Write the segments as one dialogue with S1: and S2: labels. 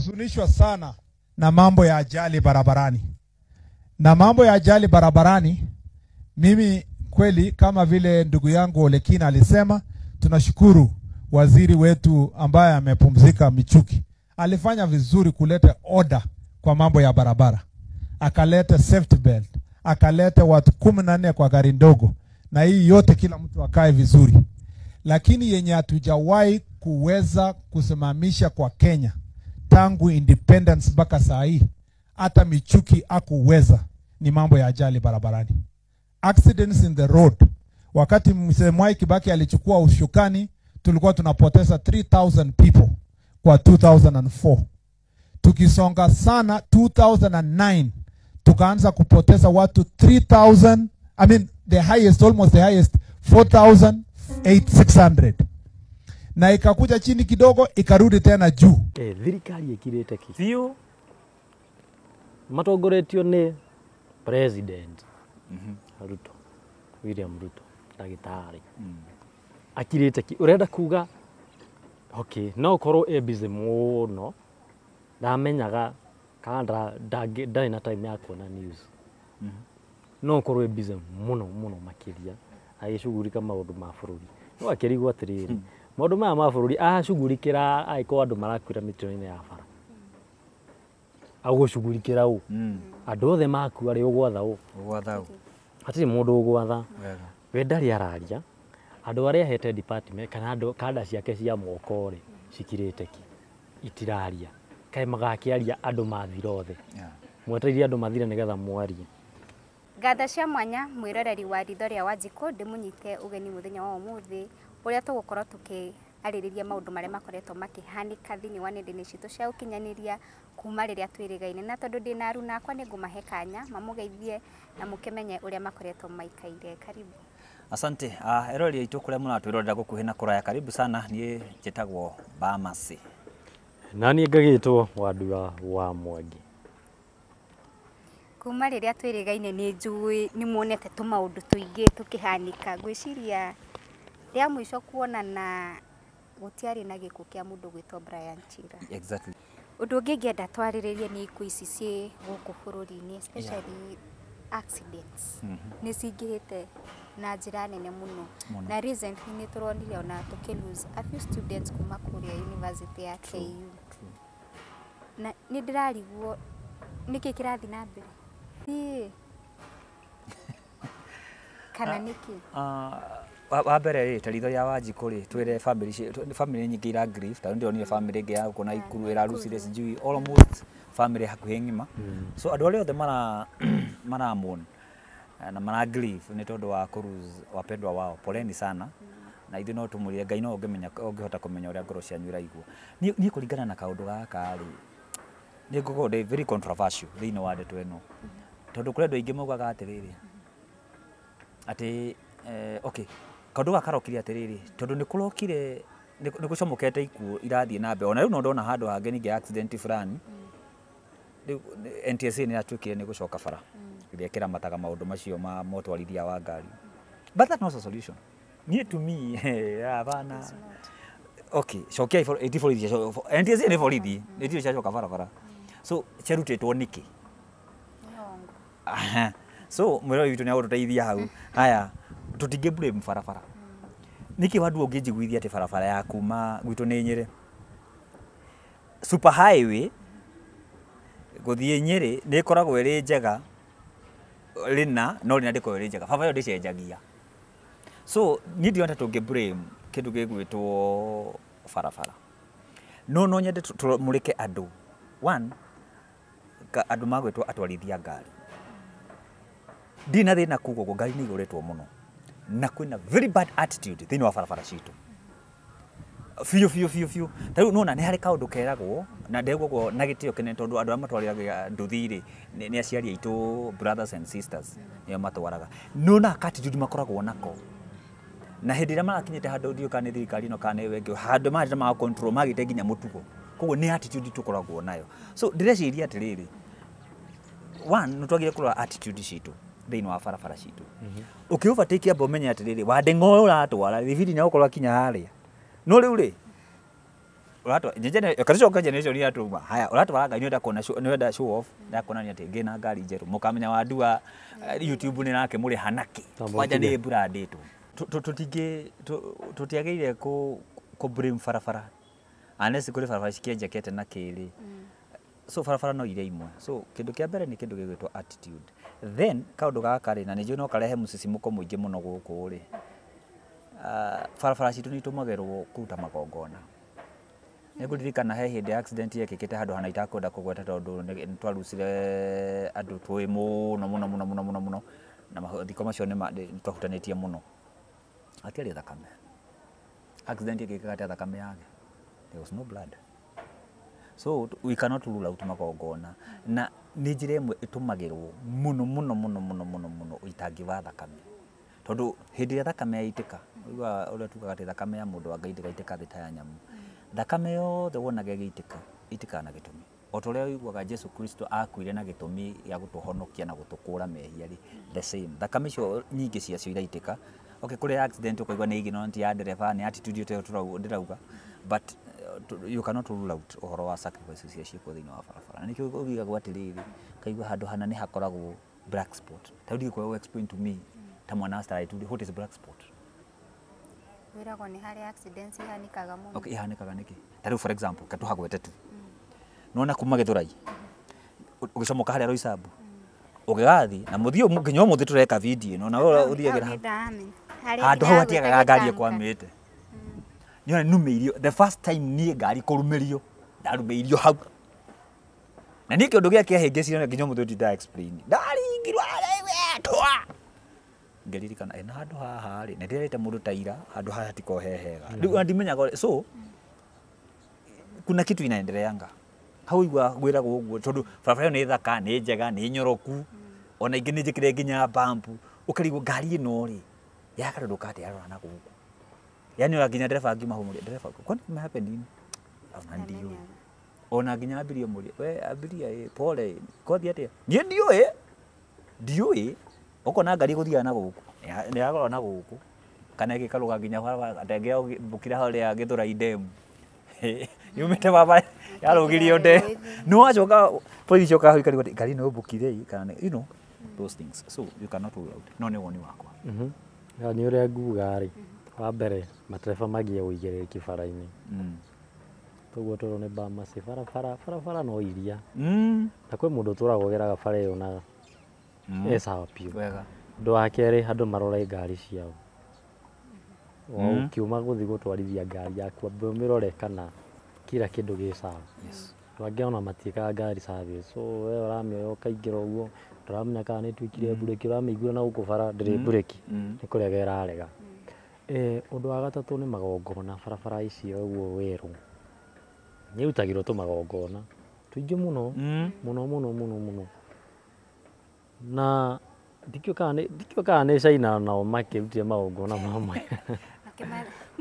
S1: tunahuzunishwa sana na mambo ya ajali barabarani, na mambo ya ajali barabarani, mimi kweli kama vile ndugu yangu Olekina alisema, tunashukuru waziri wetu ambaye amepumzika Michuki, alifanya vizuri kuleta oda kwa mambo ya barabara, akaleta safety belt, akaleta watu kumi na nne kwa gari ndogo, na hii yote kila mtu akae vizuri, lakini yenye hatujawahi kuweza kusimamisha kwa Kenya tangu independence mpaka saa hii hata Michuki akuweza, ni mambo ya ajali barabarani, accidents in the road. Wakati mzee Mwai Kibaki alichukua ushukani, tulikuwa tunapoteza 3000 people kwa 2004. Tukisonga sana 2009 tukaanza kupoteza watu 3000, I mean the highest, almost the highest 4800 na ikakuja chini kidogo ikarudi tena juu.
S2: eh thirikari ikirete ki thiu matongoretio ni president mhm Ruto William Ruto dagitari mhm akirete ki urenda kuga okay no koro e busy muno ndamenyaga dagi dai na time ya kuona news mhm no koro e busy muno muno makiria agĩcugurika maũndũ ma bũrũri no akĩrigwo atĩrĩrĩ mm -hmm maundu maya ma bururi acugurikira agikwo andu marakuira mitino-ini ya bara agucugurikira u hmm. andu othe makua ri ugwatha u hatirä må ndå å gwatha we ndarä araria andå arä ahete department kana andå kanda ciake cia moko rä cikirä te ki itiraria kaä magakäaria andå mathira othe mwetereire andå mathire nä getha mwarie
S3: ngatha cia mwanya mwä roreri wa ritho rä a wanjikå ndä må nyite å geni må thenya wa å må thä uria tugukorwo tukiarĩrĩria maũndũ marĩa makoretwo makĩhanĩka thĩinĩ wa nenda-inĩ citũ cia ũkinyanĩria kuma rĩrĩa twĩrĩgaine na tondũ ndĩ na aruna akwa nĩ ngũmahe kanya mamũgeithie na mũkĩmenye ũrĩa makoretwo maikaire karibu
S4: asante uh, ah, eroreri aitũ kũrĩa mũratwĩrorera gũkuhĩ na kũraya karibu sana niĩ njĩtagwo bamasi
S2: nani ngagĩtwo wandura wa mwangi
S3: kuma rĩrĩa twĩrĩgaine ni njũĩ nĩ muonete tũmaũndũ tũingĩ tũkĩhanĩka ngwĩciria rĩa mwisho kuona na gutiari na giku kia mũndũ gwĩtwo Brian Chira exactly. ũndũ ũngĩ ngĩenda twarĩrĩrie ni iku ici ciĩ gũkũ bũrũri-inĩ especially yeah. accidents mm -hmm. nĩ cingĩhĩte na njĩra nene mũno na recently ni tũronire ona tũkĩ lose a few students kuma kũrĩa university ya KU na nĩ ndĩrariguo niki kĩrathiĩ na mbere kana nĩkĩ
S4: uh, wa mbere rä taritho ya wanjikå rä twire family bamä nyingä ira grief ndä onire bamä rä ngä ya kuona ikuru ä rarucire sijui bamä rä hakuhä ng'ima mm. so andå arä othe maramon eh, na mara ni tondå wa kuruz wapendwa wao poleni sana na ithuä no tå ngai no ngimenya ngihota kumenya menya å rä a ngoro cianyu iraigua niä kå na kaundu gaka ri ni korwo thä very controversial they know no tondå kå rä andå aingä maugaga atiriri ati rä eh, okay kaundu gaka karokire atiriri tondu ni kurokire ni nigucomokete ikuo irathie nambe ona riu no ndona handu hange ningi accident fulani NTSA ni yatuä ni gucoka coka bara ä rä ä macio ma motwarithia wa ngari but that not a solution niä tumi abana okay cokia ti borithi NTSA nä borithi ni tio ciacoka barabara mm. so ciarutä two nä kä so mwä rori ni nä agå hau mm. haya tutinge blame barabara niki wadu ogeji gwithi atĩ barabara ya kuma gwitũ nĩ nyĩrĩ super highway gũthiĩ nyere ne korago ĩrĩ njega lina no rĩna ndĩkoragwo ĩrĩ njega baba ĩyo ndĩcenjagia so need you niĩ ndiona tũngĩ blame kĩndũ gĩgwĩtwo barabara no no nyende tũmũrĩke adu one andũ magwĩtwo atwarithia ngari ndina thĩna kuga ũguo ngari nĩ muno mm na kuna very bad attitude thini wa farafara citu biå biå biå biå ta rä ni hari nä keragwo na ndegwogwo na gä kene tondu andu arä a matwaragä nduthi-rä nä aciari aitu brothers and sisters ni nä nuna kati judi makoragwo nako na hindi ndä ä handu a marakinyä kana nä thirikari no kana nä wenge handå marä ma control te nginya må tugo koguo ni attitude tukoragwo nayo so ndä reciria atä rä rä nä attitude citå thiini wa barabara citå uki mhm. overtake amba umenye atä rä rä wandä ng'a å ratwara thibidi nä agåkorwo akinya harä a no rä u rä katicoka generation iratuma haya uratwara ngai niwenda kuona niwenda show off na ni atenge na gari njeru mukamenya wa dua eh, youtube ni nake muri hanaki waja ni branditwo tutingi tutiagiire ku ku brim barabara unless kuri barabara jacket na kiri mm. so farafara no ile imwe so kindu kia mbere ni kindu gigwitwa attitude then kaundu gaka ri na nä njå no karehe må cicimå mũingĩ må no gå kå rä ah, barabara citå nä itå magä magongona nä ngå ririkana he hä ndä yekä kä te handå hana itakwenda kå gweta tondå nä twarucire andå twä må no må no må no må no må no må no na mathiko macio nä twahutanä tie må no atiarä thakame accident kä kä thakame yake there was no blood so we cannot rule out magongona na nä njä ra ä mwe ä tå magä muno muno muno muno muno må no må no må no må no itangi wa thakame tondå hä ndä ä rä a thakame yaitä ka å rä a tugaga atä thakame ya må ndå anga itä ka thä ta ya nyamũ thakame yothe wonaga gä itä ka itä kana na gä tå mi o ta å rä a wiguaga jesu kristo akuire na gä tå mi gä tå honokia na gå tå kå ra mehia rä the same thakame icio nyingä ciacio iraitĩka okay kå accident å kaigua nä igä no ya ndereba ni attitude yote yo ndä rauga but you cannot rule out uhoro wa sacrifices cia ciĩkwo thĩinĩ wa barabara na nĩkĩo ũgigagwo atĩrĩrĩ kaigua handũ hana nĩ hakoragwo black spot ta ndigĩkoragwo explain to me ta mwana wa starai tuli what is black spot
S3: wĩragwo nĩ harĩa accidents ihanĩkaga mũno
S4: okay ihanĩkaga nĩkĩ ta rĩu for example katũhagwete tu mm. nona kuma gĩthũrai mm-hmm. ũgĩcomoka harĩa roisambu mm. ũgĩgathiĩ na mũthia nginya ũmũthĩ tũreka video ĩno na ũthiagĩra
S3: handũ hau hatiagaga ngari
S4: ĩkwamĩte nä numä irio the first time niä ngari kå rumä rio ndarumä irio hau na niä kä å ndå gä a kä ahängä cira nginya må thå ndinda ndaringirwo wetwa ngäririkana na handå haha rä nä ndä rete må ndå ta ira handå haha hatiko hehega hmm. rä u ndimenyaga so kuna kitu inaendeleanga hau igua gwä ragwo å guo tondå barabara ä yo nä thaka nä njega nä nyoroku ona ingä nä njä kä re nginya bambu å karigwo ngari ä no rä yakarä ndå kate yarora na gå kå yani wakinya dereva ngima humuria dereva kwani kuma kumehappen nini ona ndiyo ona nginya abiria muria we abiria ä pole kothi atä niä ndiå ä ndiå ä ukona ngari gå thiaga na gå kå nä ragora na gå kå kana gä karå ga nginya ndenge mbå kire harä a gä thå ra indemu yumä te baba yarå gä rio nde nä wacoka borithi choka ikarigwo atä ngari nä å mbå kire kana you know those things so you cannot rule out no nä woni wakwa nä ya rä a nguga rä wa mbere matereba
S2: magia uigĩrĩrĩki bara-inĩ mm. toguo tũrwo nĩ bamasi barabara barabara no iria mm. na kwĩ mũndũ ũtũraga ũgeraga bara ĩyo na mm. e sawa biũ ũndũ wa kerĩ andũ marore ngari ciao
S5: o ũkiuma
S2: gũthiĩ gũtwarithia ngari yaku ambe ũmĩrore kana kira kĩndũ gĩ sawa angĩ ona matiĩkaga ngari service so we ũramĩoya ũkaingĩra ũguo ndũramenya kana nĩ ĩtuĩkire mburĩki ũramĩigua na gũkũ bara ndĩrĩ mburĩki nĩ kũrega ĩrarega undu wa gatatu ni magongona barabara icio guo weru ni utagirwo tu magongona tuingi muno muno mm. muno muno muno na ndikiå kana nä caina nao makärutire magongona mamwe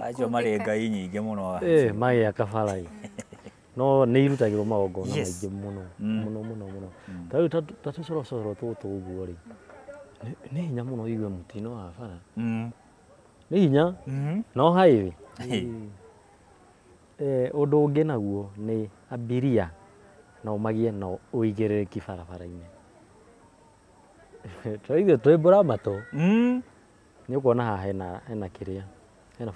S4: acio marä ngai nyingä må no
S2: magä aka bara no nä irutagä rwo magongona maingä må no må mm. no må no mm. ta rä u tatå corocoro tåtå å guo rä nä hinya må no igue må tino wa bara nä hinya mm-hmm. no haä ä å ndå å ngä naguo nä ambiria no magie no å igä rä rä ki barabara-inä twaithä twä mbå ramatå mm-hmm. nä å kuona haha hena kä rä a hena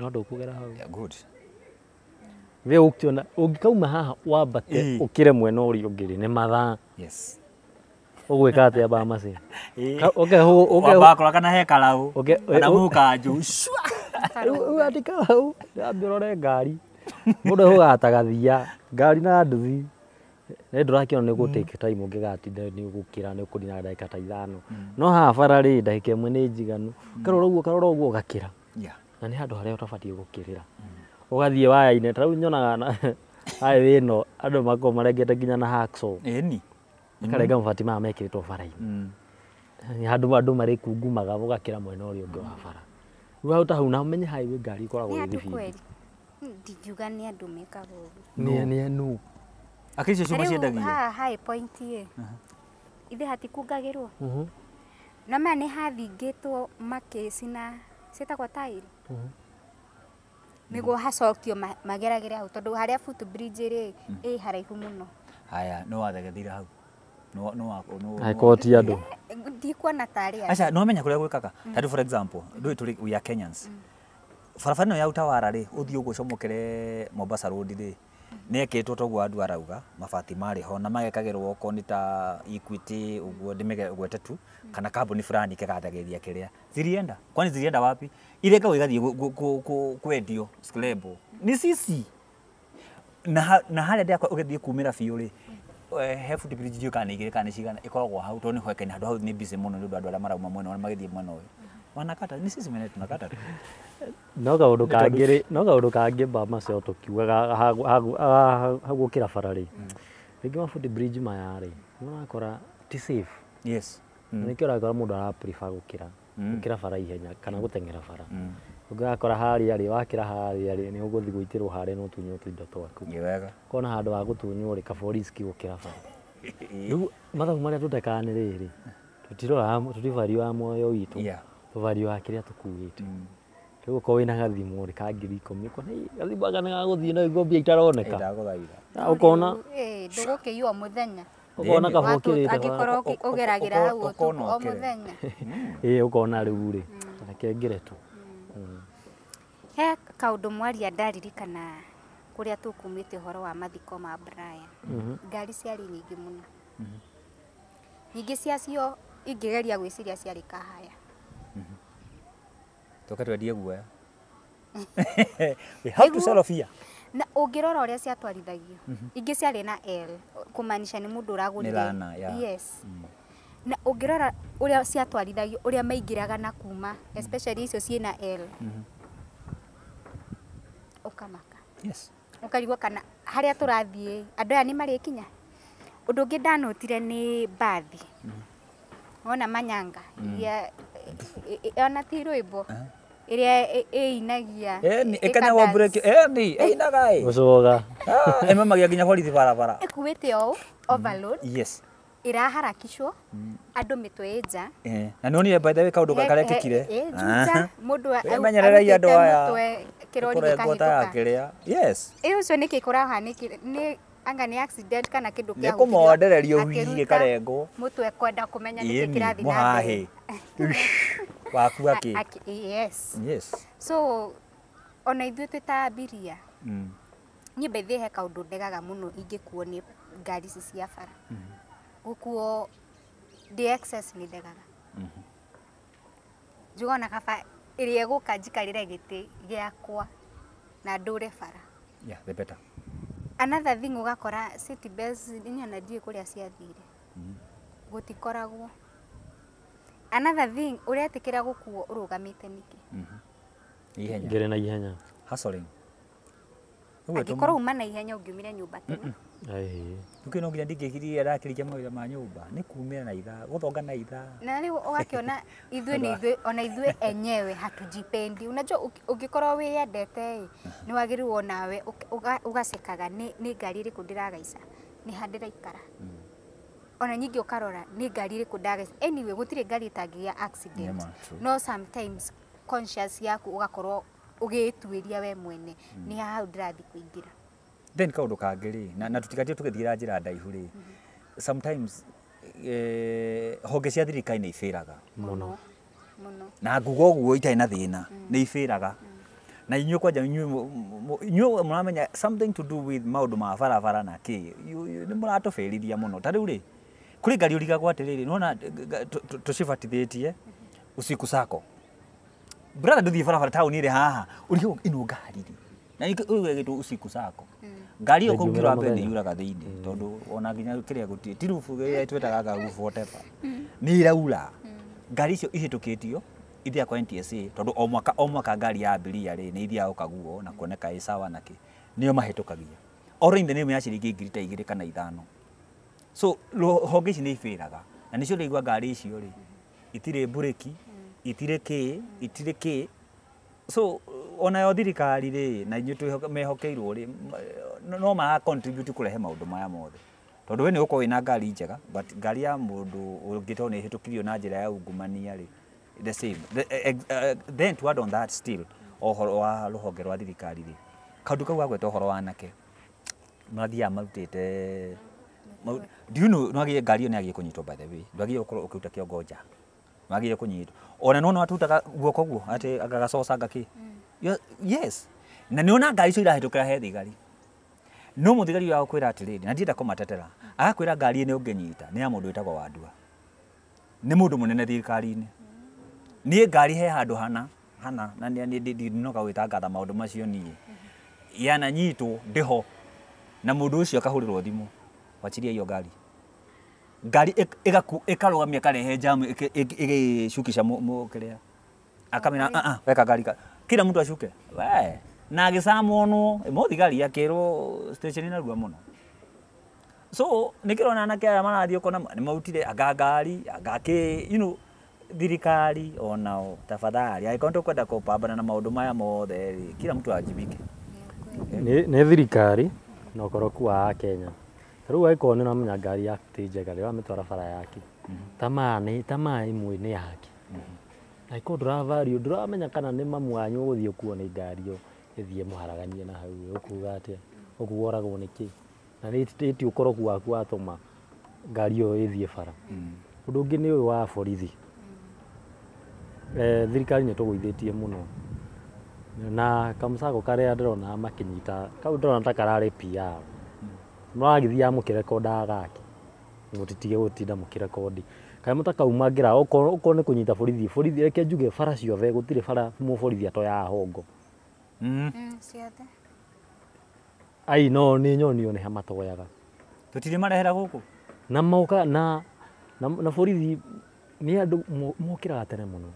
S2: no ndå kå gera hau we å ngä kauma haha wambate å kä re mwena å rä å ngä rä nä mathaa uguika atia bamasi
S4: oke hu oke bakora kana he karau oke
S5: na muka
S4: nju
S2: riu atika hau ndambirore ngari mundu hu gatagathia ngari na nduthi nä ndå rakä ona nä gå take time å ngä gatinda nä å gå kä ra nä å kå rina ndagä ka ta ithano mm. no ha bara rä ndagä ka ä mwe nä njiganu karora å guo karora å guo å gakä ra na nä handå harä a å tabatiä gå kä rä ra å mm. gathiä wayaine no andå makorwo marengete nginya na hakso ä akarenga må bati maya mekĩrĩtwo bara-inĩ mm. handå andå marä kungumaga å gakä ra mwena å rä a å ngä wa mm. bara rä u hau ta hau namenye hai wä ngari ikoragwo ä thibithi
S3: hmm, ndingiuga nä andå mekagwo nä
S2: anå akicio
S5: cuma ciendagio
S3: ithe hatikungagä rwo mhm. na maya nä hathingä two makäcina ciätagwo tairi
S5: mhm.
S3: guo hacokio mageragä re hau tondå harä a rä ä haraihu må no
S4: haya no wathegethire hau no no no andå
S3: ndikuona tarä aca no menya kå rä a gwä
S4: kaga mm. tandå for example ndå tå we kenyans mm. barabara ä no ya utawara rä å thiä å guo comokere mombasa road rä nä ekä two toguo andå arauga mabati marä ho na magekagä rwo nä ta equity å guo ndämgwete tu kana kambuni burani kegathagä ria kä rä a zirienda kwani zirienda wapi irekagwo igathiä kwendio nä cici na harä a ndä akwa å gä thiä kumä ra biå rä Eh, he butibiriji kana igä rä kana cigana ä koragwo hau tondå nä hwekeni handå hau nä mbici må no nä å ndå andå arä a marauma mwena å rä a magä thiä mwena å yå wanakata nä cici mene tunakata
S2: no gaå ndå kangä no gaå ndå kangä mbamaceo tå kiugaga hagå kä ra bara rä mm. rĩngĩ mabuti bridge maya rĩ nĩũrakora ti safe yes mm. nĩkĩo ũrakora mũndũ araprifa gũkĩra mm. gũkĩra bara ihenya kana gũteng'era bara ngakora harĩa rĩ wakĩra harĩa rĩ nĩ ũgũthiĩ gũitĩrwo harĩa na ũtunywo tũindo twaku kona handũ wa gũtunywo rĩ kaboriciki gũkĩra bara rĩu mathabu marĩa tũtekanĩ rĩrĩ tũtiroraga tũtibario wa moyo witũ tũbario wa kĩrĩa tũkuĩte mm. rĩu ũkorwo wĩna gathimũ rĩ ka ngiri ikũmi ũkona gathimũ gaka nĩ gagũthiĩ no igũmbia itaroneka
S4: ũkona
S3: ndũgũkĩiywo mũthenya ũkona
S2: kabũ ũkĩrĩte angĩkorwo
S3: ũgeragĩra hau o mũthenya
S2: mm. ĩĩ ũkona rĩu rĩ mm. reke ngĩre tu
S3: he kaundu mwaria ndaririkana kuria tukumite horo wa mathiko ma Brian mm -hmm. ngari ciari nyingi muno
S5: mm -hmm.
S3: nyingi ciacio ingigeria gwiciria ciari kahaya
S4: mm -hmm. tukatwendie guoya we have to sell fear
S3: na ũngĩrora ũrĩa ciatwarithagio mm -hmm. ingĩ ciarĩ na L kũmaanisha nĩ mũndũ
S5: ũragũrire yes mm.
S3: na ũngĩrora ũrĩa ciatwarithagio ũrĩa maingĩraga na kuma especially icio ciĩ na L mm -hmm ukamaka yes ukarigwo kana hari turathie andu aya ni mari kinya undu ngi ndanotire ni bathi mm-hmm. wona manyanga mm-hmm. iria ona ti rwimbo iria ah. ĩinagia wa break ai ĩni ĩinaga magia
S4: gũcoga ah, kwa nginya bara barabara
S3: ĩkuĩte o mm-hmm. overload yes ĩraharakicwo andũ mĩtwe ĩ nja
S4: eh, na nĩonire by the way kaũndũ karekĩkire ah.
S3: mũndũ menyereragia andũ aya akä yes å cio nä kä kå rahanä anga nä accident kana kä ndå kä kåmondereria å huigä karengwo må twe kwenda kå menya nä kä kĩrathi mũhahĩ wakua so ona ithuĩ twä ta mbiria mm. niä mbaithä he kaå ndå ndegaga må no ingä kuo nä ngari ci cia bara gå kuo ndä nä ndegaga mm-hmm. njuga ona kaba ĩrĩa ĩgũka njikarĩre gĩtĩ gĩakwa na ndũre bara yeah, the better another thing ũgakora city base inyona ndiũĩ kũrĩa ciathire mm. gũtikoragwo another thing ũretĩkĩra gũkuo ũrũgamĩte nĩkĩ
S2: mm -hmm. ihenya ngere na ihenya
S4: hustling angĩkorwo
S3: uma na ihenya ũngiumire nyũmba tene
S4: mm -mm kä no nginya ndingä rakä ri rikia mawä ra ma nyå mba nä kumä na ithaa gå thonga na ithaa
S3: na rä u å gakä ona ithuä nä ithuä ona ithuä enyewe hatujipendi unajua å ngä korwo wä yendete ä nä wagä rä wo nawe å gacekaga nä ngari rä kå ndä ragaica nä handä raikara ona nyingä å karora nä ngari rä kå ndagaica anyway gå tirä ngari ä tangä accident no sometimes conscious yaku å gakorwo å gä tuä ria we mwene hmm. nä hahau ndä rathiä kå ingä ra
S4: then kaundu kangi ri na, na tutigatie tugithira njira ndaihu ri sometimes eh, honge cia thirikari nä ibäraga muno na nguga å guo itarä na thä na nä ibäraga na inyuä kwanja inyuä må ramenya something to do with maudu ndå fara barabara na ki nä må ratå bä rithia må no ta rä u rä kå rä ngari å rigagwo atä rä rä nona usiku sako brother ndå thiä fara fara nä rä haha å rigagwo ä no na gä tå usiku sako mm ngari yo kungira mbe ni yura yuraga thiini mm. tondu ona nginya kiria guti tirufu twetaga garufu whatever mm. ni iraura mm. ngari icio ihitukitio ithia kwa NTSA tondu o mwaka o mwaka ngari ya abiria ri ni ithia ukaguo na kuoneka i sawa na naki niyo mahitukagia oro inde ni ya ciringi ngiri ta igiri kana ithano so honge ici ni ibiraga na nicio uraigua ngari icio ri itire bureki itire ki itire ki so ona onayo thirikari rä na inyuä mehokeirwo rä no ma contribute kå rehe maå ndå maya mothe tondå we nä gå korwo ngari njega but ngari ya må ndå å ngä tondå nä hä tå kirio na njä ya ungumania rä the same the, uh, then to add on that still ohoro wa ruhonge rwa thirikari rä kaundu kau gagweta ohoro wa anake mathiaga marutite nwagie ngari ä yo nä agiä kå nyitwo by the way ndwagiä gå å kä ruta kä ongo nja wagire kunyitwo ona nona watutaga guoko guo ati gagacoca ngaki mm yes na nä ona ngari icio irahä tå kä ra he thigari no må thigari wao kwä ra atä rä rä na ndienda kå matetera agakwä ra ngari ä nä å ngä nyita nä ya må ndå ä tagwo wandua nä må ndå må nene thirikari-inä niä ngari he handå hana hana na ndinoka gwä tangatha maå ndå macio niä yananyitwo ndä ho na må ndå å cio akahå rä rwo thimå wachiria hiyo ngari ngari ĩkarũgamia ikarehe jamu ĩgĩcukisha kiria akamena ah, ah, weka ngari kila mtu ashuke wewe na agicamonwo imwe thigari akirwo station narua muno so nikirona anake aya marathiä kona nimautire anga ngari anga you know, thirikari onao tafadhali angäkorwo nä kupambana na maundu maya mothe kila mtu ajibike
S2: ni thirikari na ukoroku wa akenya tarä u angä korwo nä namenya ngari yaku tä njega twara bara yake mhm. tamaa imwe nä yake angĩkorwo ndũravario ramenya kana nĩ mamu wanyu ũgũthiĩ ũkuo nĩ ngari ĩyo ĩthiĩ mũharaganie na hau ũkuga atĩa ũkuga oragwo nĩ kĩ na rĩti ũkoroku waku watũma ngari ĩyo ĩthiĩ bara mm. ũndũ ũngĩ nĩ ũyũ wa borithi eh, thirikari nĩ tũgũithĩtie mũno na kamũcako karĩa ndĩrona makĩnyita kau ndĩrona ta kararĩ PR mũragĩthiaga mm. mũkĩrekondaga gake må kä rekondi kanyamå ta kau mangä ra okorwo nä kå nyita borithi borithi reke njuge bara ciothe gå tirä bara må borithi ya hongo
S5: mm. Mm, ciothe
S2: ai no nä nyonio one ha matoyaga tå tirä marehera gå kå na moka na na, na borithi ni andå mokä raga tene må no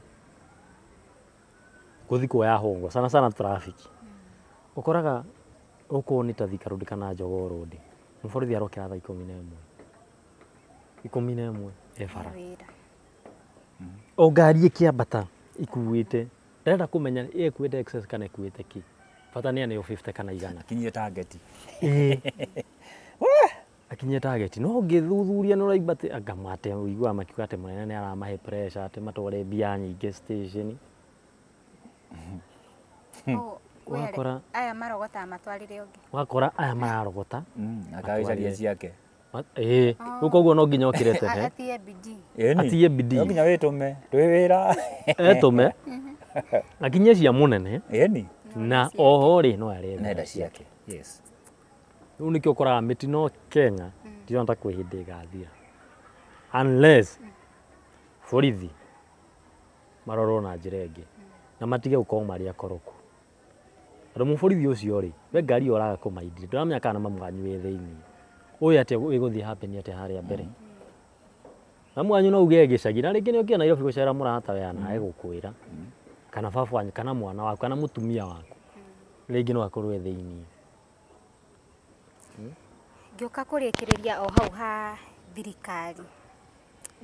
S2: gå thiä kuoya hongo sana sana traffic åkoraga mm. okorwo nä ta thikarå ndä kana njogorå ndä må borithi arokä ra thaa ikå mi na ä mwe ikå bara o ngari ĩkĩambata ikuĩte ndĩrenda kũmenya ĩkuĩte excess kana ĩkuĩte kĩ bata nĩ aneo 50 kana igana akinyie target ĩĩ akinyie target no ngĩthuthuria no raigua atĩ ah, ngamate ũiguaga makiuga atĩ mũnene nĩ aramahe pressure atĩ matware mbia nyingĩ station oh, wakora
S3: aya marogota matwarire ũngĩ
S2: wakora aya mararogota mm, akagecaria ciake Eh, gå koguo no nginya å kä re ah, tehe atigie bidii
S4: nginya wä tå me twä wä ra etå eh, me
S2: mm-hmm. akinyie cia må nene na oho rä no arä nenda ciake rä u nä kä å koraga mä tino kenya ndirona mm. ta kwä ĩgathira unless mm. borithi marorwo na njä ra mm. na matige gå korwo marä akoroku tondå må borithi å we ngari ä yo å raga kå kana na mamu wanyu wä uya atä igå thiä happen atä harä a mbere na mwanyu no uge gicagi na rĩngĩ nĩ ũkĩona Nairobi gũcera mũrata we anawe gũkwĩra kana baba wanyu kana mwana waku kana tumia waku rĩngĩ no akorwo e thĩinĩ
S3: ngĩũka kũrĩkĩrĩria o hau ha thirikari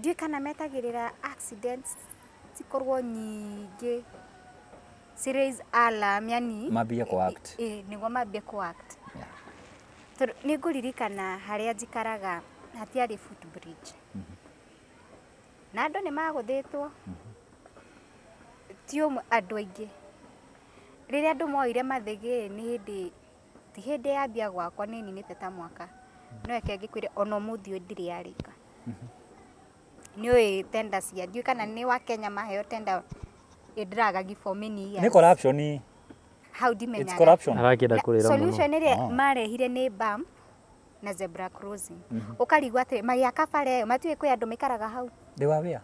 S3: ndiũĩ kana metagĩrĩra accidents cikorwo si raise alarm yani mambie ku act nĩguo mambie ku act nä ngå ririkana harä a njikaraga hatiarä footbridge mm -hmm. na andå nä magå thä two mm -hmm. ti å andå aingä rä rä a andå moire mathägä nä hä ndä ti hä ndä yambia gwakwa nä ninä te ta mwaka mm-hmm. no eke ngä kwä re ona må thiå ndirä yarä ka mm-hmm. nä å ä tenda cia ndiå kana nä wa kenya maheo tenda ä nä hau ndimenyaga
S4: solution ĩrĩa ah.
S3: marehire nĩ BAM na zebra crossing mm -hmm. ukarigwo atä magia kabare yo matiä kwä andå maikaraga hau
S4: ndä wawä a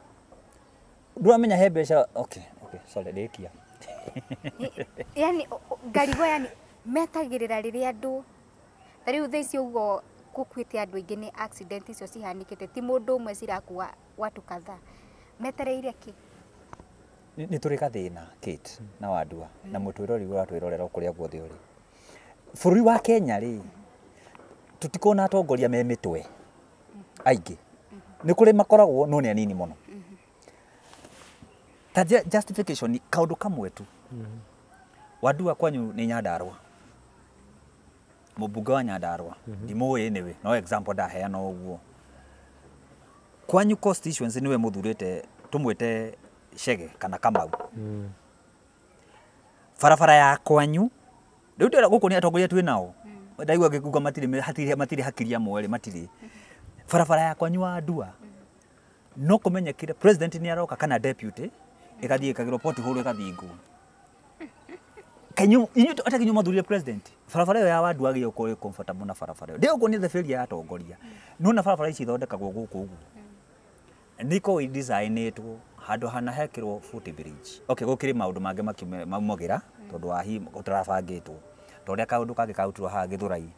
S4: ndåramenya he mbeca okay, okay, sorry rä
S3: yani ngarigwo yani metagä rä ra rä rä andå tarä u tha ici å guo gũkuä te andå aingä nä accident icio cihanikä te ti må ndå å mwe watu kadhaa metereire kä
S4: nä tå rä gathäna na wandua na må twä rori ratwä rorera kå rä a guothe å rä bå rå ri wa kenya rä tå tikona atongoria me mä twe mm-hmm. aingä nä kå rä makoragwo no nä anini må no mm-hmm. ta justification ndå kamwe tu mm-hmm. wadua kwanyu ni nyandarwa mubunge wa nyandarwa ndimui mm -hmm. niwe no example ndaheana no, uguo kwanyu te tå muthurite te Chege kana Kamau mm. barabara ya kwanyu rä u gå ni nä atongoria twä nao mm. ndaigua ngä kuga matirä hakiria mwerä matiri barabara ya kwanyu wa ndua mm. no kå menyekire president ni aroka kana deputy ä gathiä ä kagä rwo poti hå rå ä gathingwo ata kinyu mathurire president barabara ä ya wa agä å korwo comfortable na barabara ä yo ndä å nä theberia ya atongoria mm. nona barabara ici ithondekagwo gå kå å guo nä ikorwo itwo handu hanahekirwo foot bridge okay gukiri maundu mangi mamogira hmm. tondu wahi gutarabangitwo ta uria kaundu kangi kautirwo haha githurai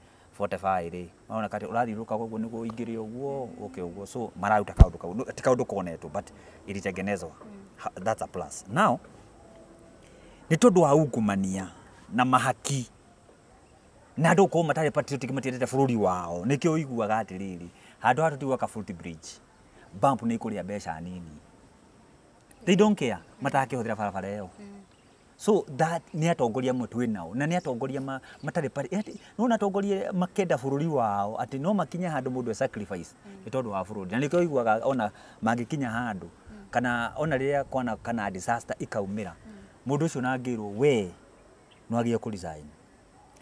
S4: 45 ri ona kati urathiruka koguo ni guingire uguo uke uguo hmm. so mararuta kaundu kaundu ti kaundu konetwo but ilitengenezwa hmm. that's a plus now ni tondu wa ungumania na mahaki na andå korwo matarä patriotic matiendete bå rå ri wao nä kä å iguaga atä rä rä handå hatå tigwa bridge bump nä ikå rä a mbeca nini they don't care matakĩhũthĩra barabara ĩyo so that ni atongoria mwe twä nao na nä atongoria matarä parä nona atongoria makenda bå rå ri wao atä no makinye handå må ndå e sacrifice nä tondå wa bå rå ri na nä kä iguaga ona mangä kinya kana ona rä rä a kwana kana disaster ikaumä ra må ndå å we no agä e kå resign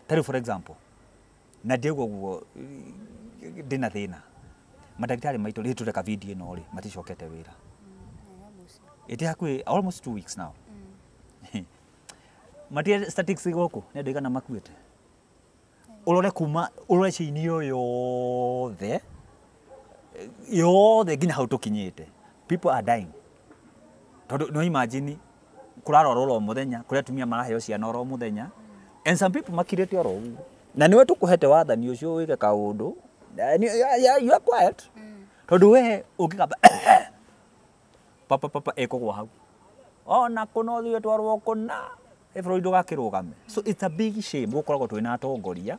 S4: tarä for example na ndägwo guo ndä na thä na mandagä tarä maitå rä maticokete wä ra ite hakuä almost two weeks now mm. matie statics gokå nä andå igana makuä å kuma å chini yo yo the yo the gina tå kinyä te people are dying tondå no imagine kå rarora ro muthenya kå rä atumia maraheo ciana ro muthenya and some people makirä te oro guo na nä we tå kå hete wathani å cio wä ke kaå ndå tondå we å ngä papa papa eko ekogwa hau ona kuna å thiä twarwo kå na bå e rå ri ndå gakä rå game so it's a big shame gå koragwo twä na atongoria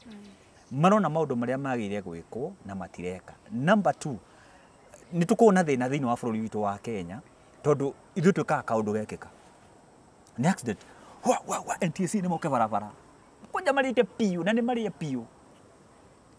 S4: marona maå ndå marä a magä re gwä kwo na matireka number 2 nä tå korwo na thä na thä inä wa bå rå ri witå wa kenya tondå ithuä twä kaga kaå ndå gekä ka nä accident ntac nä moke barabara kwanja marä te piå na ni marä e piå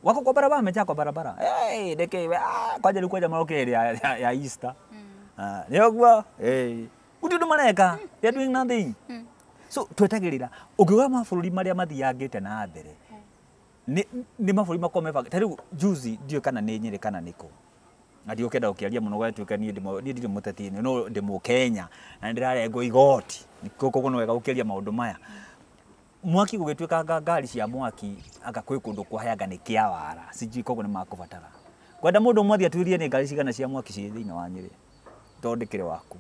S4: wako kwa barabara mechako barabara hey, deke ah, kwanja rä kwanja marokä ya, ya, ya easter mm nä hey. å ndi å ndå mareka they are doing nothing hmm. so twetagä rä ra å ngä na mbere hmm. nä mabå rå ri makorwo mebanga juzi ndiå kana nä nyä kana nä kå kenda gå kä aria må no gatuä ke niä no ndä må kenya na no wega gå kä maya mwaki gå ngari cia mwaki anga kwä kå ndå kwaheanga nä kä awara sijui koguo nä makå mwathi atuä rie nä ngari cigana cia mwaki ciä thä wa nyä rä tondekere waku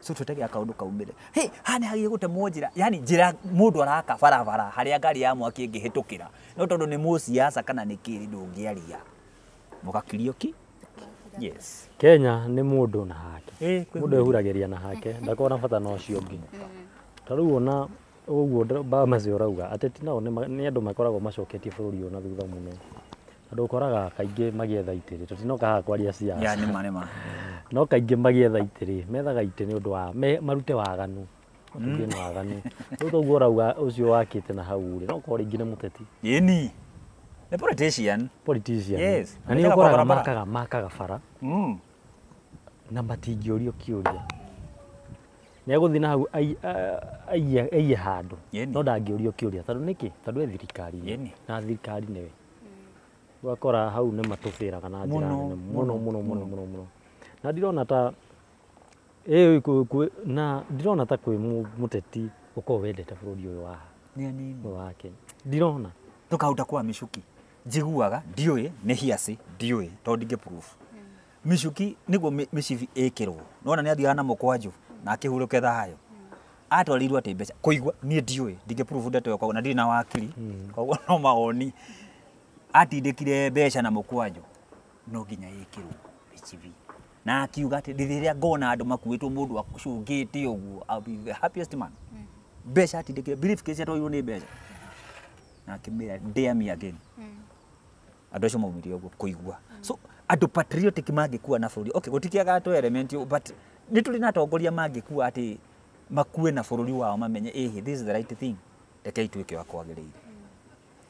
S4: so tutege akaundu kaumire he hani hagi gute njira yani njira mundu araka barabara haria ngari ya mwaki ngihitukira no tondu ni musiasa kana ni kiri ndungiaria mugakirio ki yes
S2: kenya ni mudu na hake mudu ehuragiria na hake ndakona fata no cio ngi tariu ona uguo ba macio urauga atetina nao ni andu makoragwo macoketie bururi ona thutha munene andu koraga kaingi magietha itiri tuti no kaha kwaria siasa ya nima nima no kaingi magietha itiri methaga iti ni undu wa marute waganu tugie hmm. na waganu riu toguo urauga ucio wakite na hau ri no korwo ringi ni muteti yeni ni politician politician yes na ni ukoraga makaga makaga bara mm na matingĩũrio kĩũria nĩ egũthiĩ na hau aiye handũ no ndangĩũrio kĩũria tondũ nĩkĩ tondũ e thirikari na thirikari nĩwe ugakora hau nĩ matũbĩraga na njĩra nene na ndirona ta ĩ na ndirona ta kwĩ mũteti ũkorwo wendete bũrũri ũyũ wa wa
S4: Kenya ndirona tũkahuta kwa ndiå ä ndiũĩ nĩ hiaci ndiũĩ tondũ ndingĩ proof hmm. Michuki nĩguo mĩcibi ĩkĩrwo nona nĩ athiaga namo kwanjũ na akĩhurũke thayũ hmm. atwarirwo atĩ mbeca kũigua niĩ ndiũĩ ndingĩ proof ndeto ĩyo na ndirĩ na wakiri hmm. koguo no mawoni atindikire mbeca na mukwanjo no nginya ikirwo hiv e na akiuga mm-hmm. ati rä ngona andå makuä må ndå acångä te å guo mbeca atindä kä re atoirwo nä mbeca na akä mä ra ndäamiangeni mm. andå acio maumire å guo kå igua mm. so andå patriotic mangä kua na bå okay, gå tikiaga tå element but nä na tongoria mangä kua atä makue na bå rå wao mamenye ä this is the right thing rekei tuä ke wa kwagä rä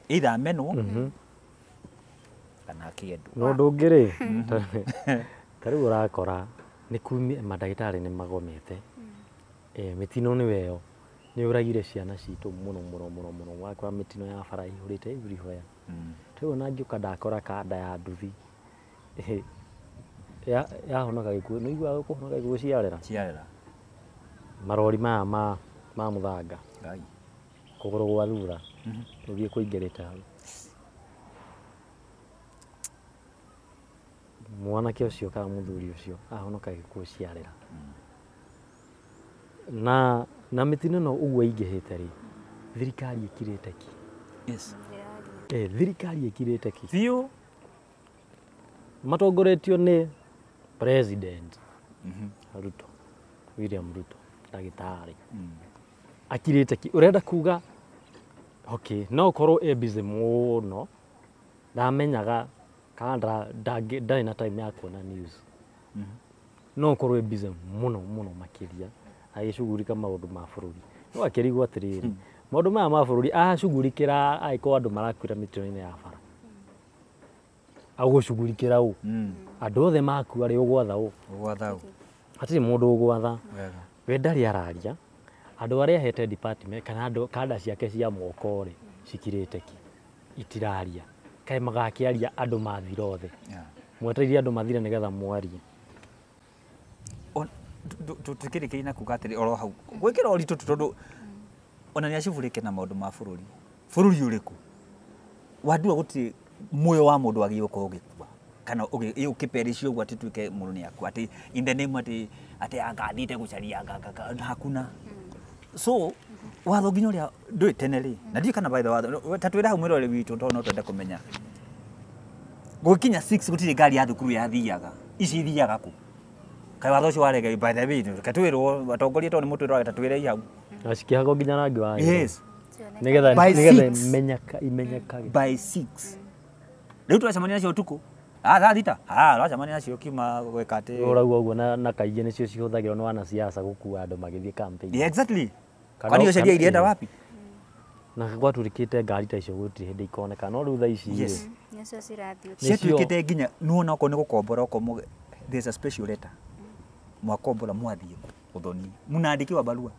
S4: ire mm -hmm kana kĩendwo no ũndũ
S2: ũngĩ rĩ ta rĩu ũrakora nĩ kumia mandagĩtarĩ nä magomete mm. eh, mĩtino nĩ weyo å ragire ciana citũ mũno mũno mũno mũno wakora mĩtino ya bara ĩihũrĩte everywhere rĩu mm. ona ka ndakora kanda ya nduthi eh, yahonoka gĩkuũ nĩ iguaga kũhonoka gĩkuũ ciarera ciarera marori maya ma ma mũthanga kũgũrũ gwa thura rũthiĩ mm-hmm. kũingĩrĩte hau mwanake ucio kana muthuri ucio ahonoka gikuciarira mm. na na mitino no uguo ingihite ri thirikari ikirite ki yes eh thirikari ikirite ki thiu matongoretio ni president mm -hmm. Ruto William Ruto ndagitari mm. akirite ki urenda kuga okay no korwo e busy muno ndamenyaga dage ndarĩ na time ya kuona news mm -hmm. no korwo busy mũno mũno makĩria agĩcugurika maũndũ ma bũrũri no akĩrigwo atĩrĩrĩ mm -hmm. maũndũ maya ma bũrũri acugurikĩra agĩkorwo andũ marakuĩra mĩtino-inĩ ya bara agũcugurikĩra ũ hmm. andũ othe makua rĩ ũgwatha ũ hatirĩ mũndũ ũgwatha we ndarĩ araria andũ arĩa hete department kana kada ciake cia moko rĩ cikirĩte ki itiraria kaä magakĩaria andå mathira othe mwetereire andå mathire nä getha mwarie
S4: tũtikĩrĩ kĩrĩ na kuga atĩrĩ oro hau gwĩkĩra ũritũ tu tondũ ona nĩ acibũrĩke na maũndũ ma bũrũri bũrũri ũrĩkũ wandua gũtirĩ muoyo wa mũndũ agĩũka ũgĩkua kana ũkĩperĩcio ũguo atĩ tuĩke mũndũ nĩ akua atĩ in the name atĩ atĩ agathiĩte gũcaria hakuna hmm. so watho nginya å rä a ndå ä tene rä na kana baitha watho tatwä ra hau mwä rore witå tondå no twende kå menya gå kinya gå tirä ngari ya thukuru yathiaga ici ithiaga kå kaä watho å cio warege by the way rwo atongoria tondå nä må twä roraga tatwä re ihau
S2: nacikähagwo nginya rangi wa nä getha
S4: imenyekage rä u twacemania nacio å tukå thaa nacio kiuma gwä ka atä å rauga
S2: å guo na kaingä nä cio cihå thagä rwo nä wanasiasa gå kua andå magä thiä Kwani hiyo sheria ilienda wapi? na kwa turikite
S4: ngari ta icio gutire hindi ikoneka no riu tha ici
S2: yes.
S5: Mm, nicio cirathiuka ciatuikite
S4: nginya nuona ko ni gukombora ko there's a special letter mm. mwakombora mwathie uthonie munandikiwa barua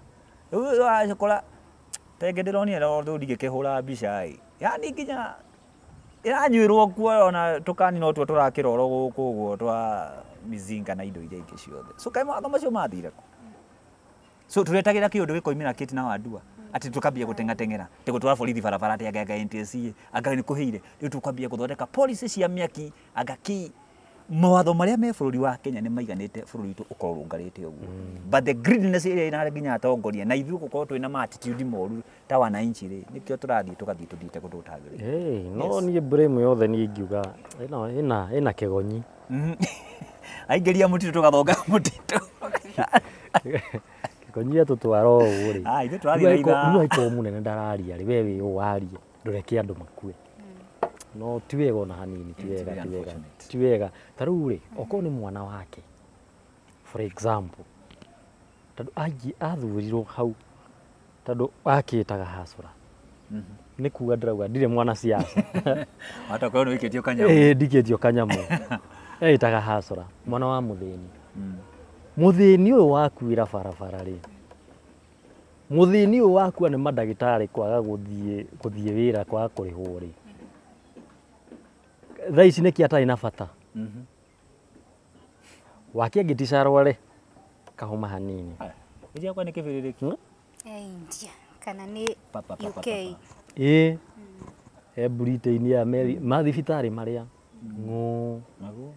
S4: riu acikora tenge ndironire tondu ndigikihura mbica i yani nginya iranywirwo kuo ona tukani no tuo turakirorwo guku uguo twa mizinga na indo iria ingĩ ciothe so kaĩ mawatho macio mathire kũ so turetagä kä å ndå gä koimä ra na wadua atä tå kambia gå tengatengera tä gå twara borithi barabara atä anganga NTSA anga nä kå hä ire rä policy cia mä aki angaki mawatho marĩa me bũrũri wa Kenya nĩ maiganĩte bũrũri witũ ũkorũngarĩte ũguo mm. but the greediness ĩrĩa ĩna nginya atongoria na ithuĩ gũkorwo twĩna ma attitude moru ta wananchi rĩ nĩkĩo tũrathiĩ tũgathiĩ tũthiĩte kũndũ gũtagĩrĩire hey, no yes.
S2: niĩ yothe niĩ ingiuga ĩna ĩna ĩna kĩgonyi
S4: mm-hmm. aingĩria mũtitũ tũgathonga mũtitũ
S2: nyia tå twara å guo rä må nene ndararia rä we wä å waria ndåreke andå makue hmm. no ti wega ona hanini ti hmm. wega ti wega ti wega ta rä u rä okorwo nä mwana wake for example tondå athurirwo hau tondå akä taga hasora mm-hmm. nä kuga ndärauga ndire mwana ciaca
S4: ndikä
S2: tio kanyamå etaga hasora mwana wa må thäni må hmm. ni å yå wakuä ra barabara rä muthini uyu wakua ni madagitari kwaga guthie guthie wira kwa kurihwo ri thaa ici niki atari na bata mm -hmm. waki angitica rware hanini
S4: ä akwa nä kä bä rä
S2: rä
S3: india kana ni uk
S2: ä e britain ya mathibitarä marä a mm. ngå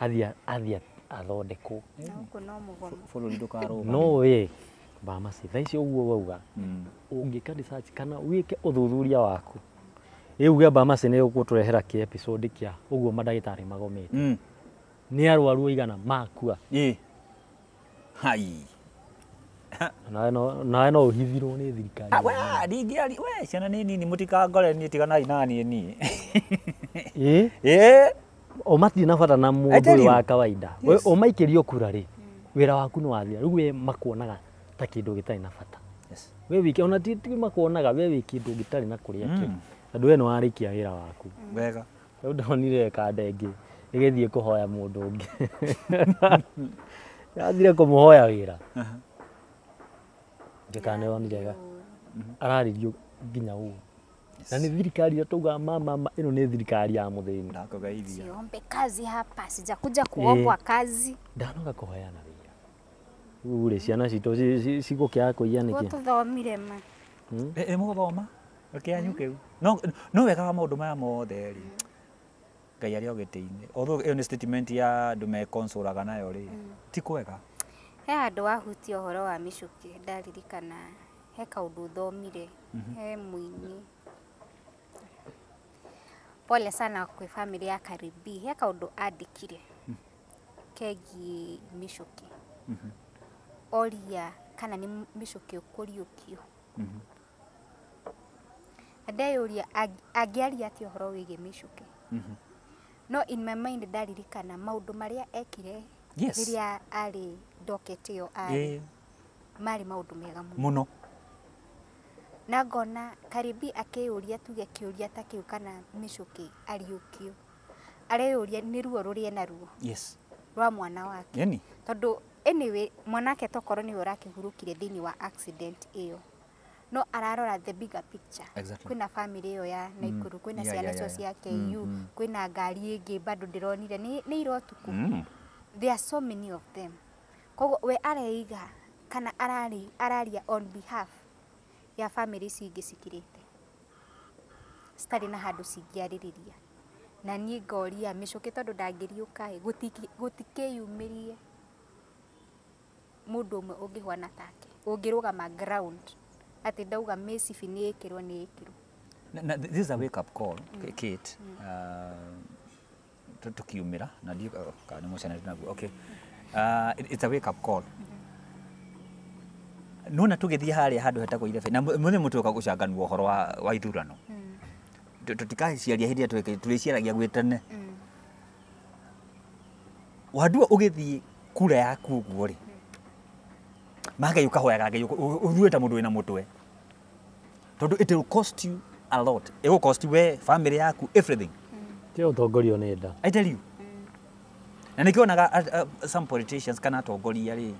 S2: athia athia athondekwo no wä bamasi tha icio guo wauga mm. ũngĩka research kana wĩke ũthuthuria waku rĩuge bamasi nĩ ũgũtũrehera kĩ episode kĩa ũguo mandagĩtarĩ magomete mm. nĩ arwaru aigana makua hai nawe no ũhithirwo nĩ thirikari
S4: ah, ah, we ciana nĩ nini mũtikangore niĩ tiganai naniĩ niĩ
S2: ĩĩ ũmatirĩ na bata na mũndũ wa kawaida ũmaikĩrio kura rĩ mm. wĩra waku nĩ wathia rĩu we makuonaga ta kindu gitari na bata yes. we wiki ona ti ti makuonaga we wiki kindu gitari na kuria mm. kio tondu we niwarikia wira waku mm. wega riu ndonire ka ingi igithie kuhoya mundu ungi yathire kumuhoya wira ndikanewonire mm-hmm. araririo nginya uguo na nä thirikari ä taugaga mamama ä no nä thirikari ya må thä
S3: niombe kazi hapa sijakuja kuombwa kazi
S4: ndanoga kå heana
S2: rä ciana citå cigå kä aga kå ia ma
S4: e hmm? må thoma gä anyu hmm? kä u no wega wa maå ndå maya motherä ngai arä a å gä tä-inä ä yo nä ya andå mekonsåraga nayo rä hmm. ti kwega
S3: he handå wahutia å horo wa mä cukä ndaririkana he kaå thomire mhm. he muini pole sana kwä bamĩrĩ ya karibi he kaå andĩkire kegiä mä cukä oria kana nä mä cå kä å kå riå mhm. ndeyåria angä aria atä å horo wä gä mä cå mhm. no in my mind ndaririkana maå ndå marä a ekire
S5: yes. rä rä a
S3: arä ndokete ä yo arä marä maå ndå mega må no na ngona karibi akä å ria tuge kä å ria ta kä u kana mä cå kä ariå kio areyå ria nä ruo rå rä e ruo yes. rwa mwana wake yani? tondå anyway mwanake tokorwo nä ũrakĩhurũkire thini wa accident iyo no ararora the bigger picture exactly. kwĩna family iyo ya mm. naikuru mm. kwĩna ciana cio cia KU mm. kwĩna ngari ĩngĩ bado ndĩronire ni irotuku mm. there are so many of them koguo we areiga kana arari, araria on behalf ya family ici ingi cikirĩte citarĩ na handũ cingĩarĩrĩria na niä ngoria gå tikä yumä rie mundu umwe ungihuana take ungirugama ground ati ndauga mĩcibi nĩ ĩkĩrwo ni ĩkĩrwo
S4: this is a wake up call mm. Kate mm. Uh, tukiumĩra na ndiũ oh, kana nĩmũcenete naguo okay uh, it, it's a wake up call no
S5: mm-hmm.
S4: nona tugithie harĩa handũ hetagwo irebe na mũthĩ mũtuĩka gũcanganua ũhoro wa, wa ithurano mm. tũtikaciaria hĩndĩ ĩrĩa tũrĩciaragia gwĩ tene mm. wandua ũgĩthiĩ kura yaku ũguo rĩ mm mage ukahoya gage urueta mundu wina mutwe tondu it will cost you a lot it will cost you we family yaku everything
S2: ti utongorio ni nda
S4: i tell you na nikionaga uh, uh, some politicians kana atongoria ri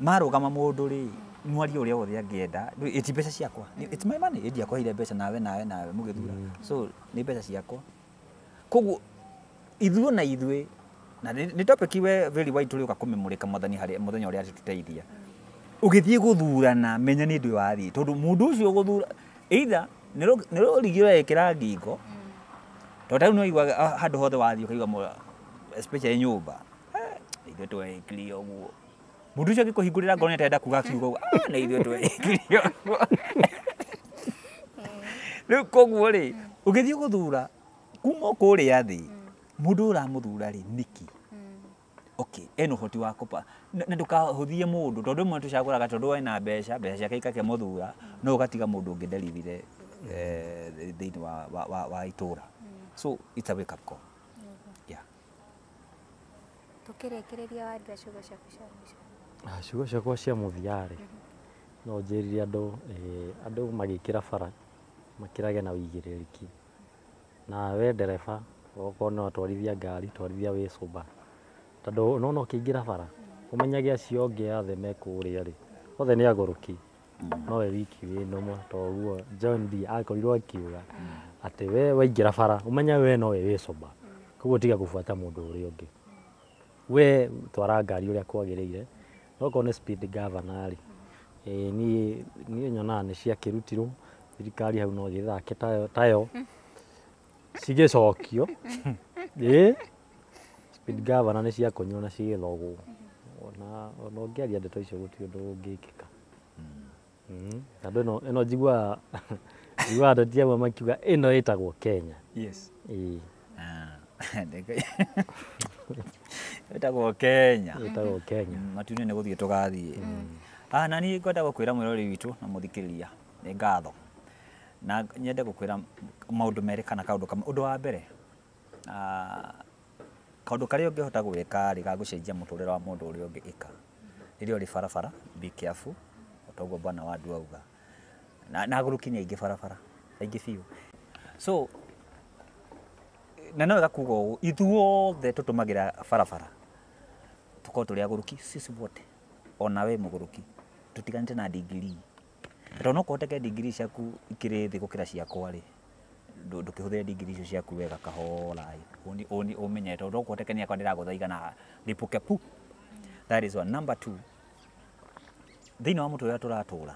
S4: marugama mundu ri mwaria uria wothe angienda iti mbeca ciakwa its my money indi akwaheire pesa nawe nawe nawe mugithura mm. so ni mbeca ciakwa koguo ithuo na ithuĩ na nä topikiwe veri wai tå rä å ka kå mä må rä ka muthenya å rä a tå å gä thiä gå thurana menya nä ndå wathiä tondå må ndå å cio gå thura eitha nä rå rigä ra kä ra ngingo tondå tarä u nä waiguaga ah, handå hothe wathiä å kaigua especially nyå mba ithuä twekirie å guo må ndå å cio angä kå hingå rä ra ngoro nä atenda kuga kiugo ah, na ithuä twekirie å guo rä u koguo rä å gä thiä gå thura kuma kå rä a thä mudu mundu uramuthura ri niki hmm. okay eno hoti wa kopa na ndukahuthie mundu tondu mwe tucaguraga tondu ena mbeca mbeca ciake ikake muthura hmm. no ugatiga mundu ungi nderivire eh, thiini wa, wa, wa, wa itura hmm. so it's a wake up call yeah
S3: tukirekereria wandu ciugo ciaku cia mwico
S4: ah ciakwa cia
S2: muthia-rĩ no njĩrire andũ eh, andũ magĩkĩra bara makĩrage na ũigĩrĩrĩki na we dereva okorwo no twarithia ngari twarithia wĩ cũmba tondũ no no kĩingĩra bara ũmenyage acio ongĩ othe me kũrĩa rĩ othe nĩ agũrũki nowe wiki wä nũmwe to ũguo John D akorirwo akiuga atĩ we waingĩra bara ũmenye we nowe wĩ cũmba koguo tiga gå gũbuata mũndũ å ũngĩ we twara ngari ũrĩa rä okorwo nĩ speed governor rĩ niĩ nyonaga nĩ ciakĩrutirwo thirikari hau no gä thake tayo cigĩcokio ĩ speed governor nĩ ciakonirwo na cigĩthogwo ona ona aria ndeto icio gå gũtirĩ ũndũ ũngĩkĩka mm-hmm. tondũ ĩno ĩno njiguaga njiguaga ndeti amwe makiuga ä ĩtagwo Kenya ĩĩ ah,
S4: ĩtagwo Kenya ĩtagwo Kenya mm, matuinĩ nĩ gũthiĩ tũgathiĩ mm. ah, na niĩ ngwenda mwä rori witå na må thikä rä ria nä ngatho na nyende gukwira maundu meri kana kaundu kama undu wa mbere ah, kaundu karia ungihota gwika ga gucenjia muturire wa mundu uri ungi ika riria uri barabara be careful toguo bwana ndu auga na na gurukinya ingi barabara aingĩ fiu so na no wega kuga ũguo ithuothe tũtũmagĩra barabara tũkorwo tũrĩ agũrũki sisi bote ona we mũgũrũki tũtiganĩte na degree tondå no kåhoteke ndigiri ciaku ikärä thä gå kä ra ciakwa rä ndå kä hå thä re ndigiri icio ciaku wega kahora å menye tondå no kåhoteke nä akwa ndä ragå thaigana rä pu thä inä wa må tå rä a tå ratå ra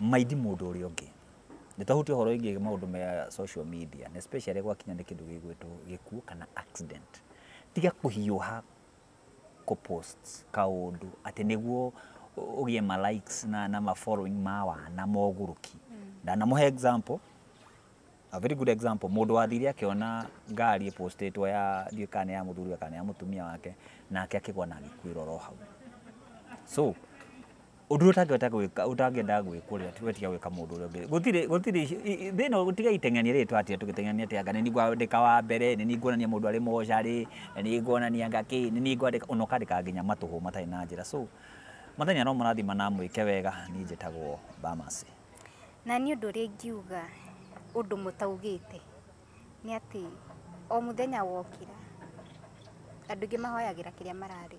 S4: maindi må ndå å rä a å ngä nä tahutie å horo ingä maå ndå me social media na gwakinya nä kä ndå gä gwätwo gä kuo kana tiga kå hiå ha kå kaå ndå atä nä guo ugie ma likes na na ma following mawa na moguruki na na muhe example a very good example mundu wathire akiona ngari ipostĩtwo ya ndiũĩ kana ya muthuri kana ya mutumia wake nake akĩgwa na gikwiro ro hau so ũndũ ũrĩa ũtangĩhota gwĩka ũtangĩenda gwĩkwo rĩrĩa wetiga gwĩka mũndũ ũrĩa ũngĩ gũtirĩ gũtirĩ thĩna ũtiga iteng'ania rĩ twatire tũgĩteng'ania atĩ anga nĩ nĩngwandĩka wa mbere nĩ nĩnguonania mũndũ arĩ ni nĩ nĩnguonania ngakĩ nĩ nĩngwandĩka ona ũkandĩka nginya matũhũ matarĩ na njĩra so mathenya no marathima na mwĩke wega niĩ njĩtagwo Bamasi
S3: na nĩ ũndũ ũrĩa ingiuga ũndũ mũtaugĩte nĩ atĩ o mũthenya wokĩra andũ aingĩ mahoyagĩra kĩrĩa marari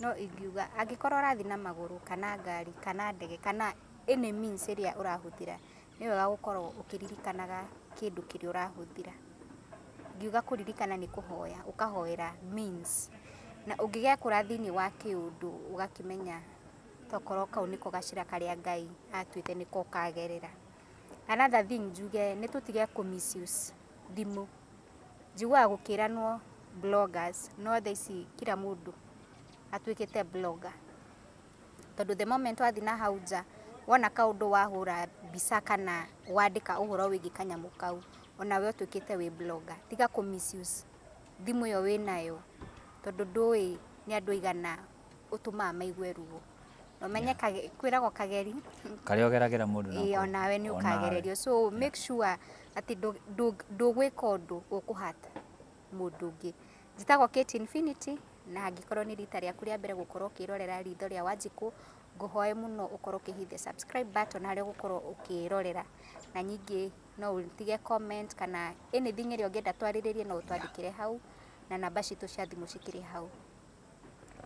S3: no ingiuga angĩkorwo ũrathiĩ na maguru kana ngari kana ndege kana any means ĩrĩa ũrahũthĩra nĩ wega gũkorwo ũkĩririkanaga kĩndũ kĩrĩa ũrahũthĩra ngiuga kũririkana nĩ kũhoya ukahoera means na ũngĩgekũra thĩinĩ wa kĩũndũ ũgakĩmenya tokorwo kau nĩko gacĩra karĩa Ngai atuĩte nĩko kagerera Another thing juge ni tutige kũ misuse thimũ. Njiguaga gũkĩranwo bloggers no they ici kira mũndũ atuĩkĩte blogger tondũ the moment wathiĩ hauja hau nja wona kaũndũ wahũra bisa kana wandĩka ũhoro wĩgiĩ kanyamukau ona we ũtuĩkĩte wĩ blogger. Tiga kũ dimu yo ĩyo wĩnayo tondu ndui ni andu igana utumaga maigue ruo no nomenye kwiragwo kageri
S4: karia ugeragira mundu ii onawe ni ukagererio
S3: so make sure ati ndugwika undu gukuhata mundu ungi njitagwo Kate Infinity na angikorwo ni rita riaku ria mbere gukorwo ukirorera ritho ria Wanjiku nguhoe muno ukorwo ukihithia subscribe button haria gukorwo ukirorera na nyingi no utige comment kana anything iria ungienda twariririe no utwandikire hau na namba citå cikä rä hau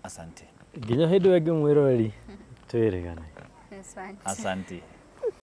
S4: asante
S2: nginya hä ndä ä ngä mwä roeri twä rä gane
S3: asante